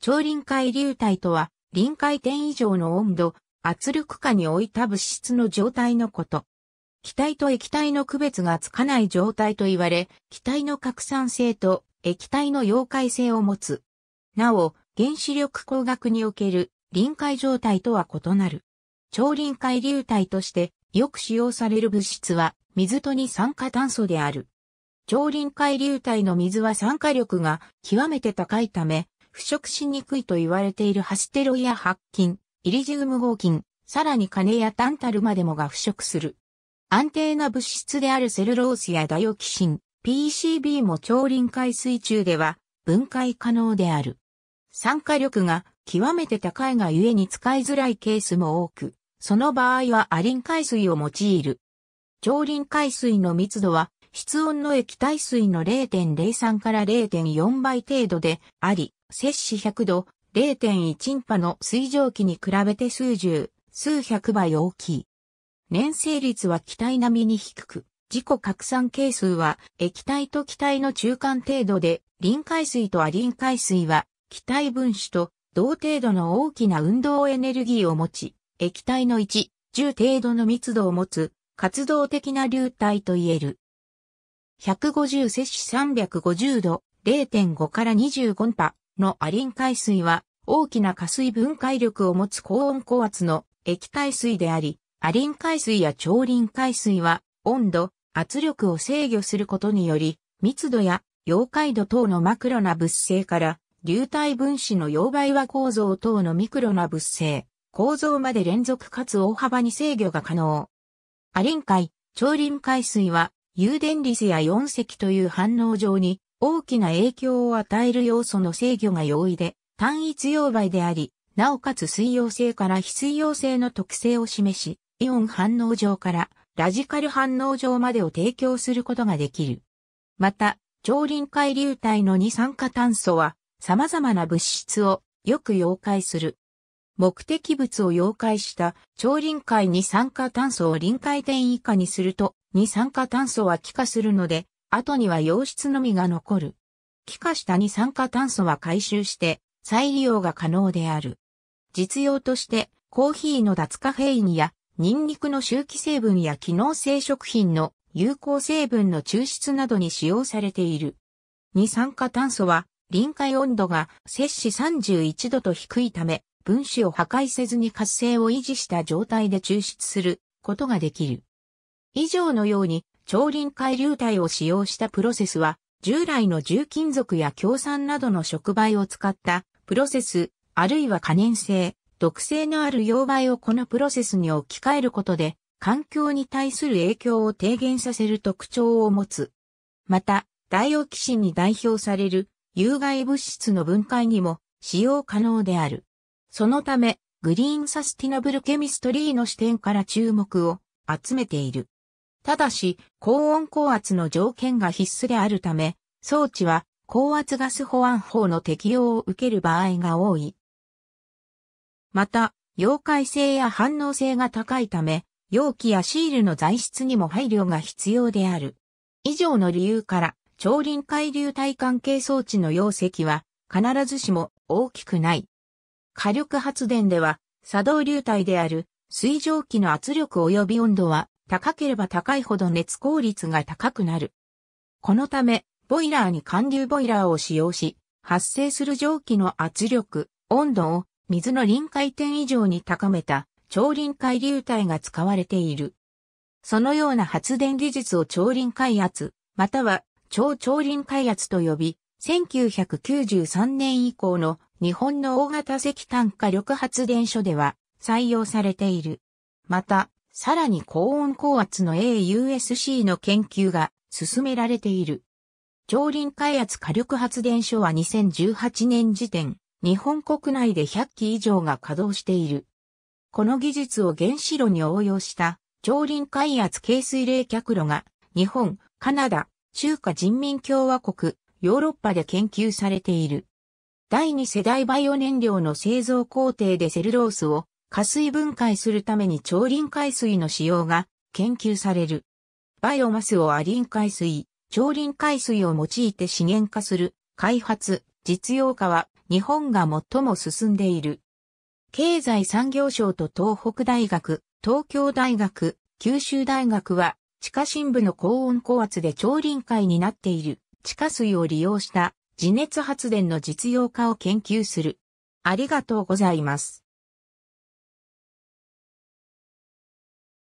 超臨界流体とは、臨界点以上の温度、圧力下に置いた物質の状態のこと。気体と液体の区別がつかない状態と言われ、気体の拡散性と液体の溶解性を持つ。なお、原子力工学における臨界状態とは異なる。超臨界流体としてよく使用される物質は水と二酸化炭素である。超臨界流体の水は酸化力が極めて高いため、腐食しにくいと言われているハステロイや白菌、イリジウム合金、さらに金やタンタルまでもが腐食する。安定な物質であるセルロースやダイオキシン、PCB も超臨界水中では分解可能である。酸化力が極めて高いがゆえに使いづらいケースも多く、その場合はアリン海水を用いる。超臨海水の密度は室温の液体水の0.03から0.4倍程度であり、摂氏100度、0.1インパの水蒸気に比べて数十、数百倍大きい。粘性率は気体並みに低く、自己拡散係数は液体と気体の中間程度で、臨界水とアリン海水は気体分子と同程度の大きな運動エネルギーを持ち、液体の1、10程度の密度を持つ活動的な流体と言える。150摂氏350度、0.5から25ンパ、のアリン海水は大きな加水分解力を持つ高温高圧の液体水であり、アリン海水や超輪海水は温度、圧力を制御することにより、密度や溶解度等のマクロな物性から流体分子の溶媒和構造等のミクロな物性、構造まで連続かつ大幅に制御が可能。アリン海、超輪海水は、有電離子や四石という反応上に、大きな影響を与える要素の制御が容易で、単一溶媒であり、なおかつ水溶性から非水溶性の特性を示し、イオン反応上からラジカル反応上までを提供することができる。また、超臨界流体の二酸化炭素は様々な物質をよく溶解する。目的物を溶解した超臨界二酸化炭素を臨界点以下にすると二酸化炭素は気化するので後には溶質のみが残る。気化した二酸化炭素は回収して再利用が可能である。実用としてコーヒーの脱カフェインやニンニクの周期成分や機能性食品の有効成分の抽出などに使用されている。二酸化炭素は臨界温度が摂氏31度と低いため分子を破壊せずに活性を維持した状態で抽出することができる。以上のように超臨界流体を使用したプロセスは、従来の重金属や強酸などの触媒を使ったプロセス、あるいは可燃性、毒性のある溶媒をこのプロセスに置き換えることで、環境に対する影響を低減させる特徴を持つ。また、ダイオキシンに代表される有害物質の分解にも使用可能である。そのため、グリーンサスティナブルケミストリーの視点から注目を集めている。ただし、高温高圧の条件が必須であるため、装置は高圧ガス保安法の適用を受ける場合が多い。また、溶解性や反応性が高いため、容器やシールの材質にも配慮が必要である。以上の理由から、超臨海流体関係装置の容積は必ずしも大きくない。火力発電では、作動流体である水蒸気の圧力及び温度は高ければ高いほど熱効率が高くなる。このため、ボイラーに寒流ボイラーを使用し、発生する蒸気の圧力、温度を水の臨界点以上に高めた超臨界流体が使われている。そのような発電技術を超臨開発、または超超臨開発と呼び、1993年以降の日本の大型石炭火力発電所では採用されている。また、さらに高温高圧の AUSC の研究が進められている。超輪開発火力発電所は2018年時点、日本国内で100基以上が稼働している。この技術を原子炉に応用した超輪開発軽水冷却炉が日本、カナダ、中華人民共和国、ヨーロッパで研究されている。第二世代バイオ燃料の製造工程でセルロースを加水分解するために超輪海水の使用が研究される。バイオマスをアリン海水、超輪海水を用いて資源化する開発、実用化は日本が最も進んでいる。経済産業省と東北大学、東京大学、九州大学は地下深部の高温高圧で超臨海になっている地下水を利用した地熱発電の実用化を研究する。ありがとうございます。